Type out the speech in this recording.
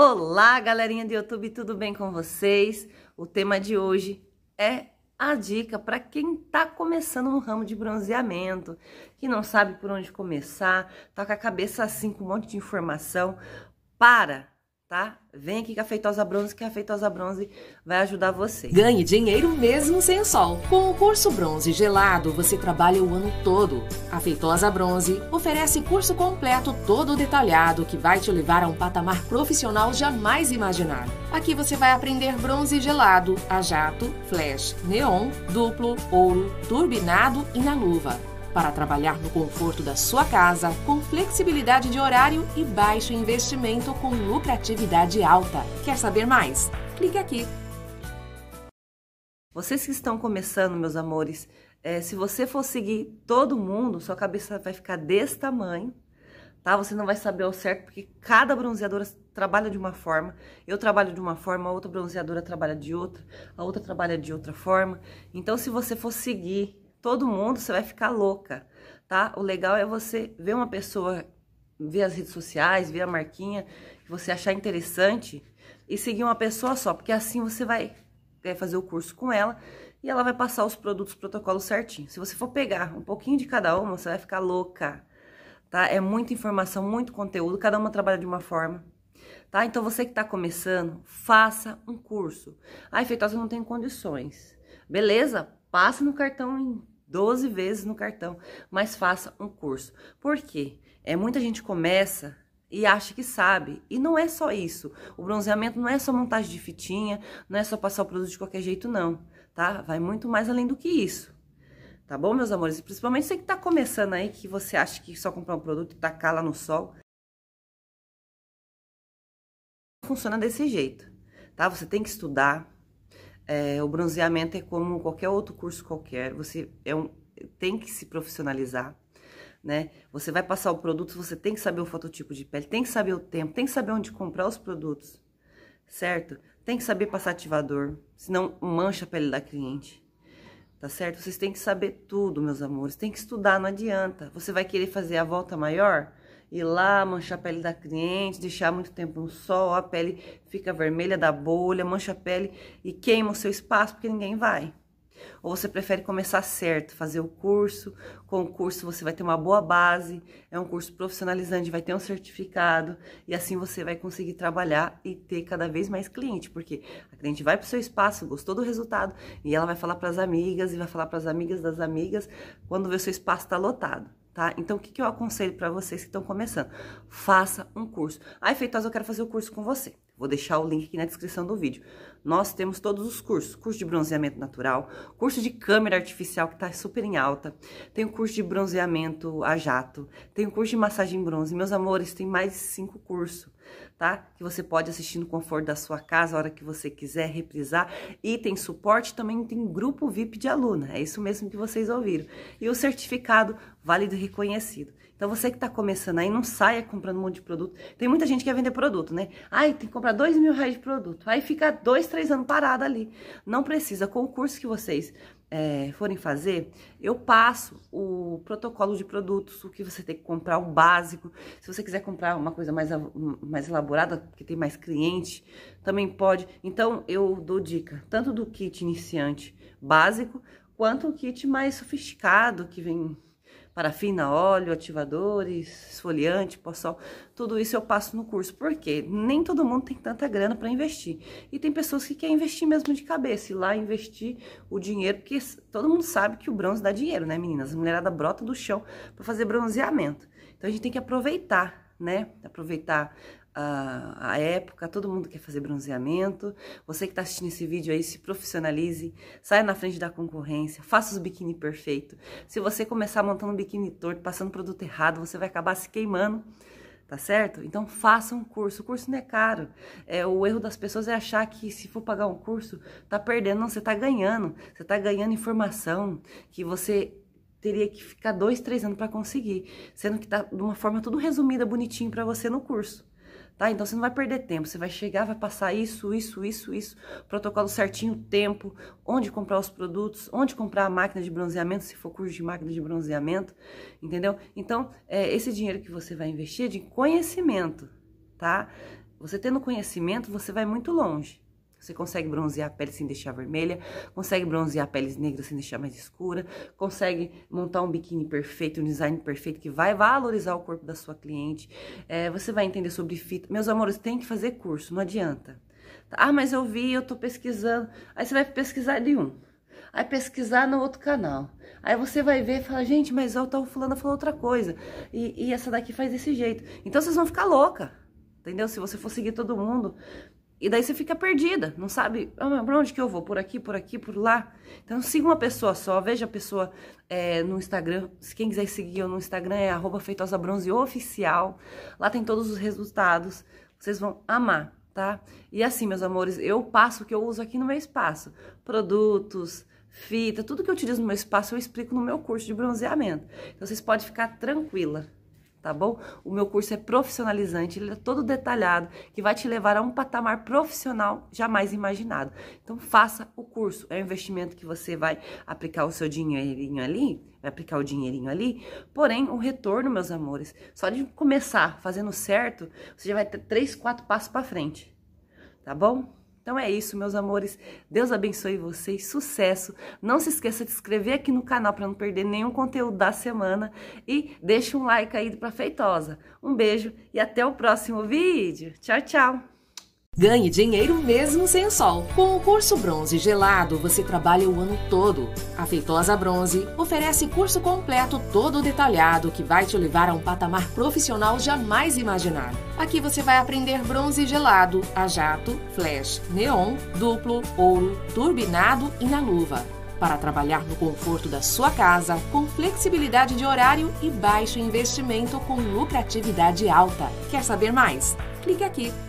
Olá, galerinha do YouTube, tudo bem com vocês? O tema de hoje é a dica para quem está começando no ramo de bronzeamento, que não sabe por onde começar, tá com a cabeça assim com um monte de informação. Para, tá? Vem aqui com a Feitosa Bronze, que a Feitosa Bronze vai ajudar você. Ganhe dinheiro mesmo sem o sol. Com o curso Bronze Gelado, você trabalha o ano todo. A Feitosa Bronze oferece curso completo todo detalhado que vai te levar a um patamar profissional jamais imaginado. Aqui você vai aprender bronze gelado, a jato, flash, neon, duplo, ouro, turbinado e na luva para trabalhar no conforto da sua casa, com flexibilidade de horário e baixo investimento com lucratividade alta. Quer saber mais? Clique aqui. Vocês que estão começando, meus amores, é, se você for seguir todo mundo, sua cabeça vai ficar desse tamanho, tá? Você não vai saber ao certo, porque cada bronzeadora trabalha de uma forma, eu trabalho de uma forma, a outra bronzeadora trabalha de outra, a outra trabalha de outra forma. Então, se você for seguir todo mundo, você vai ficar louca, tá? O legal é você ver uma pessoa, ver as redes sociais, ver a marquinha que você achar interessante e seguir uma pessoa só, porque assim você vai é, fazer o curso com ela e ela vai passar os produtos, protocolos certinho. Se você for pegar um pouquinho de cada uma, você vai ficar louca, tá? É muita informação, muito conteúdo, cada uma trabalha de uma forma. Tá? Então, você que está começando, faça um curso. Ah, Feitosa, não tem condições. Beleza, Passa no cartão em 12 vezes no cartão, mas faça um curso. Por quê? É, muita gente começa e acha que sabe. E não é só isso. O bronzeamento não é só montagem de fitinha, não é só passar o produto de qualquer jeito, não, tá? Vai muito mais além do que isso. Tá bom, meus amores? Principalmente você que tá começando aí, que você acha que só comprar um produto e tacar lá no sol. Funciona desse jeito, tá? Você tem que estudar, é, o bronzeamento é como qualquer outro curso qualquer, você é um, tem que se profissionalizar, né? Você vai passar o produto, você tem que saber o fototipo de pele, tem que saber o tempo, tem que saber onde comprar os produtos, certo? Tem que saber passar ativador, senão mancha a pele da cliente, tá certo? Vocês têm que saber tudo, meus amores, tem que estudar, não adianta. Você vai querer fazer a volta maior? ir lá, manchar a pele da cliente, deixar muito tempo no sol, a pele fica vermelha da bolha, mancha a pele e queima o seu espaço porque ninguém vai. Ou você prefere começar certo, fazer o curso, com o curso você vai ter uma boa base, é um curso profissionalizante, vai ter um certificado, e assim você vai conseguir trabalhar e ter cada vez mais cliente, porque a cliente vai para o seu espaço, gostou do resultado, e ela vai falar para as amigas, e vai falar para as amigas das amigas, quando vê o seu espaço está lotado tá? Então, o que, que eu aconselho para vocês que estão começando? Faça um curso. Ai, Feitosa, eu quero fazer o curso com você. Vou deixar o link aqui na descrição do vídeo. Nós temos todos os cursos. Curso de bronzeamento natural, curso de câmera artificial, que está super em alta. Tem o curso de bronzeamento a jato, tem o curso de massagem bronze. Meus amores, tem mais de cinco cursos tá? Que você pode assistir no conforto da sua casa, a hora que você quiser, reprisar. E tem suporte, também tem grupo VIP de aluna, é isso mesmo que vocês ouviram. E o certificado válido e reconhecido. Então você que está começando aí, não saia comprando um monte de produto. Tem muita gente que quer vender produto, né? Ai, tem que comprar dois mil reais de produto. Aí fica dois, três anos parado ali. Não precisa. Com o curso que vocês é, forem fazer, eu passo o protocolo de produtos, o que você tem que comprar, o básico. Se você quiser comprar uma coisa mais, mais elaborada, que tem mais cliente, também pode. Então, eu dou dica, tanto do kit iniciante básico, quanto o kit mais sofisticado, que vem parafina, óleo, ativadores, esfoliante, pó sol, tudo isso eu passo no curso, porque nem todo mundo tem tanta grana para investir. E tem pessoas que querem investir mesmo de cabeça, ir lá investir o dinheiro, porque todo mundo sabe que o bronze dá dinheiro, né, meninas? A mulherada brota do chão para fazer bronzeamento. Então a gente tem que aproveitar, né? Aproveitar a, época, todo mundo quer fazer bronzeamento. Você que está assistindo esse vídeo aí, se profissionalize, saia na frente da concorrência, faça os biquíni perfeito. Se você começar montando um biquíni torto, passando produto errado, você vai acabar se queimando tá certo? Então faça um curso, o curso não é caro, é, o erro das pessoas é achar que se for pagar um curso, tá perdendo, não, você tá ganhando, você tá ganhando informação que você teria que ficar dois, três anos para conseguir, sendo que tá de uma forma tudo resumida, bonitinho para você no curso tá? Então, você não vai perder tempo, você vai chegar, vai passar isso, isso, isso, isso, protocolo certinho, tempo, onde comprar os produtos, onde comprar a máquina de bronzeamento, se for curso de máquina de bronzeamento, entendeu? Então, é, esse dinheiro que você vai investir é de conhecimento, tá? Você tendo conhecimento, você vai muito longe. Você consegue bronzear a pele sem deixar vermelha, consegue bronzear peles negras sem deixar mais escura, consegue montar um biquíni perfeito, um design perfeito que vai valorizar o corpo da sua cliente. É, você vai entender sobre fita. Meus amores, tem que fazer curso, não adianta. Tá, ah, mas eu vi, eu tô pesquisando. Aí você vai pesquisar de um, aí pesquisar no outro canal. Aí você vai ver e fala, gente, mas ó, tá o fulano falou outra coisa. E, e essa daqui faz desse jeito. Então vocês vão ficar louca, entendeu? Se você for seguir todo mundo, e daí você fica perdida, não sabe ah, pra onde que eu vou, por aqui, por aqui, por lá. Então siga uma pessoa só, veja a pessoa é, no Instagram. Se quem quiser seguir eu no Instagram é arroba oficial. Lá tem todos os resultados, vocês vão amar, tá? E assim, meus amores, eu passo o que eu uso aqui no meu espaço. Produtos, fita, tudo que eu utilizo no meu espaço eu explico no meu curso de bronzeamento. Então vocês podem ficar tranquila tá bom? O meu curso é profissionalizante, ele é todo detalhado, que vai te levar a um patamar profissional jamais imaginado. Então faça o curso, é um investimento que você vai aplicar o seu dinheirinho ali, vai aplicar o dinheirinho ali, porém o retorno, meus amores, só de começar fazendo certo, você já vai ter três, quatro passos para frente, tá bom? Então é isso, meus amores. Deus abençoe vocês, sucesso. Não se esqueça de se inscrever aqui no canal para não perder nenhum conteúdo da semana e deixa um like aí para Feitosa. Um beijo e até o próximo vídeo. Tchau, tchau. Ganhe dinheiro mesmo sem o sol. Com o curso Bronze Gelado, você trabalha o ano todo. A Feitosa Bronze oferece curso completo todo detalhado que vai te levar a um patamar profissional jamais imaginado. Aqui você vai aprender bronze gelado, a jato, flash, neon, duplo, ouro, turbinado e na luva. Para trabalhar no conforto da sua casa, com flexibilidade de horário e baixo investimento com lucratividade alta. Quer saber mais? Clique aqui.